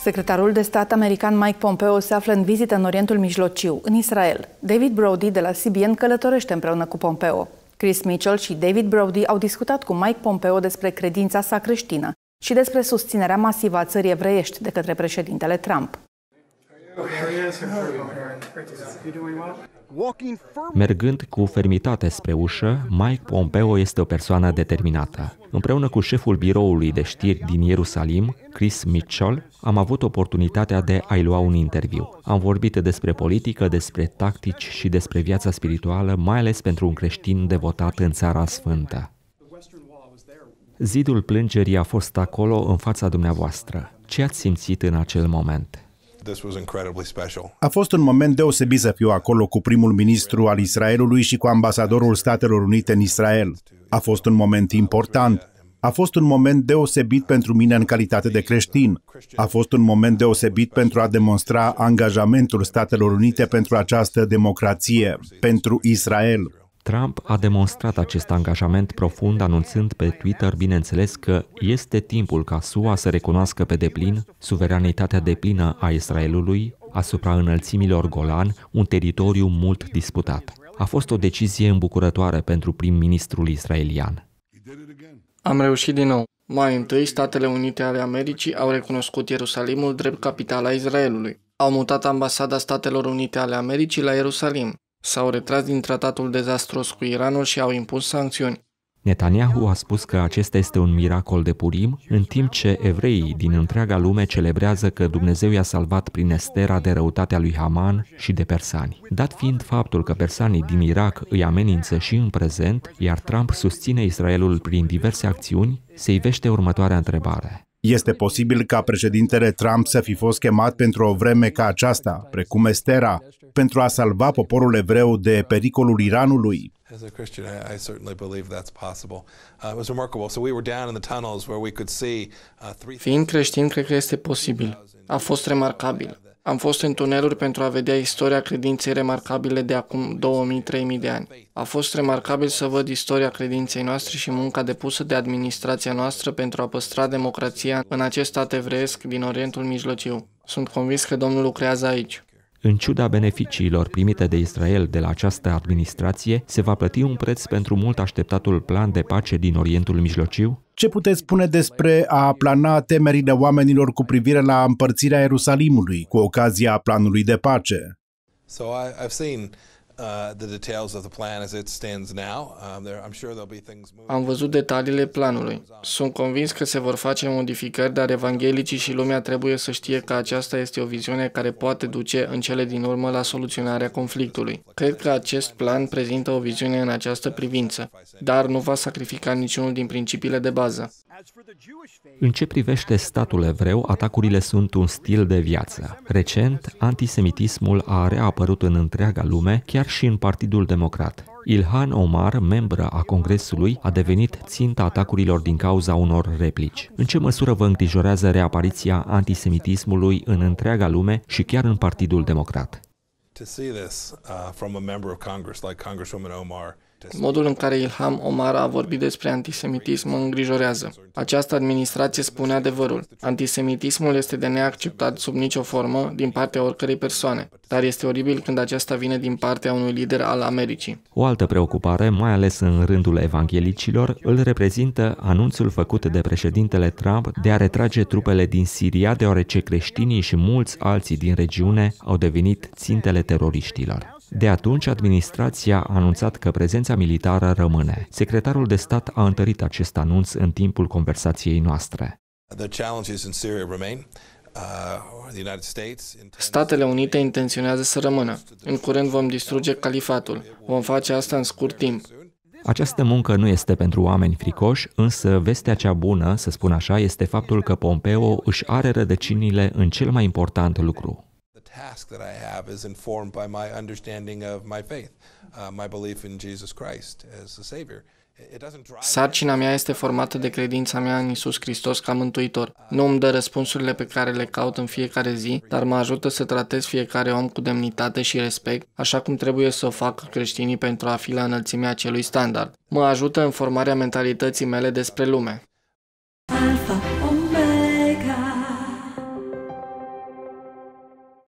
Secretarul de stat american Mike Pompeo se află în vizită în Orientul Mijlociu, în Israel. David Brody de la CBN călătorește împreună cu Pompeo. Chris Mitchell și David Brody au discutat cu Mike Pompeo despre credința sa creștină și despre susținerea masivă a țării evreiești de către președintele Trump. Mergând cu fermitate spre ușă, Mike Pompeo este o persoană determinată. Împreună cu șeful biroului de știri din Ierusalim, Chris Mitchell, am avut oportunitatea de a-i lua un interviu. Am vorbit despre politică, despre tactici și despre viața spirituală, mai ales pentru un creștin devotat în Țara Sfântă. Zidul plângerii a fost acolo în fața dumneavoastră. Ce ați simțit în acel moment? A fost un moment deosebit să fiu acolo cu primul ministru al Israelului și cu ambasadorul Statelor Unite în Israel. A fost un moment important. A fost un moment deosebit pentru mine în calitate de creștin. A fost un moment deosebit pentru a demonstra angajamentul Statelor Unite pentru această democrație, pentru Israel. Trump a demonstrat acest angajament profund anunțând pe Twitter, bineînțeles, că este timpul ca SUA să recunoască pe deplin suveranitatea deplină a Israelului asupra înălțimilor Golan, un teritoriu mult disputat. A fost o decizie îmbucurătoare pentru prim-ministrul israelian. Am reușit din nou. Mai întâi, Statele Unite ale Americii au recunoscut Ierusalimul drept capitala Israelului. Au mutat ambasada Statelor Unite ale Americii la Ierusalim s-au retras din tratatul dezastros cu Iranul și au impus sancțiuni. Netanyahu a spus că acesta este un miracol de Purim, în timp ce evreii din întreaga lume celebrează că Dumnezeu i-a salvat prin Estera de răutatea lui Haman și de persani. Dat fiind faptul că persanii din Irak îi amenință și în prezent, iar Trump susține Israelul prin diverse acțiuni, se ivește următoarea întrebare. Este posibil ca președintele Trump să fi fost chemat pentru o vreme ca aceasta, precum Estera, pentru a salva poporul evreu de pericolul Iranului. As a Christian, I, I certainly believe that's possible. Uh, it was remarkable. So we were down in the tunnels where we could see uh, Fiind creștin, cred că este posibil. A fost remarcabil. Am fost în tuneluri pentru a vedea istoria credinței remarcabile de acum 2000-3000 de ani. A fost remarcabil să văd istoria credinței noastre și munca depusă de administrația noastră pentru a păstra democrația în acest stat evreiesc din Orientul Mijlociu. Sunt convins că Domnul lucrează aici. În ciuda beneficiilor primite de Israel de la această administrație, se va plăti un preț pentru mult așteptatul plan de pace din Orientul Mijlociu? Ce puteți spune despre a plana temerile oamenilor cu privire la împărțirea Ierusalimului cu ocazia planului de pace? So I, I've seen am văzut detaliile planului. Sunt convins că se vor face modificări, dar evanghelicii și lumea trebuie să știe că aceasta este o viziune care poate duce în cele din urmă la soluționarea conflictului. Cred că acest plan prezintă o viziune în această privință, dar nu va sacrifica niciunul din principiile de bază. În ce privește statul evreu, atacurile sunt un stil de viață. Recent, antisemitismul a reapărut în întreaga lume, chiar și în Partidul Democrat. Ilhan Omar, membră a Congresului, a devenit ținta atacurilor din cauza unor replici. În ce măsură vă îngrijorează reapariția antisemitismului în întreaga lume și chiar în Partidul Democrat? To see this uh, from a member of Congress like Congresswoman Omar Modul în care Ilham Omar a vorbit despre antisemitism îngrijorează. Această administrație spune adevărul. Antisemitismul este de neacceptat sub nicio formă din partea oricărei persoane, dar este oribil când aceasta vine din partea unui lider al Americii. O altă preocupare, mai ales în rândul evanghelicilor, îl reprezintă anunțul făcut de președintele Trump de a retrage trupele din Siria, deoarece creștinii și mulți alții din regiune au devenit țintele teroriștilor. De atunci, administrația a anunțat că prezența militară rămâne. Secretarul de stat a întărit acest anunț în timpul conversației noastre. Uh, Statele Unite intenționează să rămână. În curând vom distruge califatul. Vom face asta în scurt timp. Această muncă nu este pentru oameni fricoși, însă vestea cea bună, să spun așa, este faptul că Pompeo își are rădăcinile în cel mai important lucru, task that I have is informed by my understanding of my faith, uh, my belief in Jesus Christ as the Savior. Sarcina mea este formată de credința mea în Isus Hristos ca Mântuitor. Uh, nu îmi dă răspunsurile pe care le caut în fiecare zi, dar mă ajută să tratez fiecare om cu demnitate și respect, așa cum trebuie să o facă creștinii pentru a fi la înălțimea acelui standard. Mă ajută în formarea mentalității mele despre lume.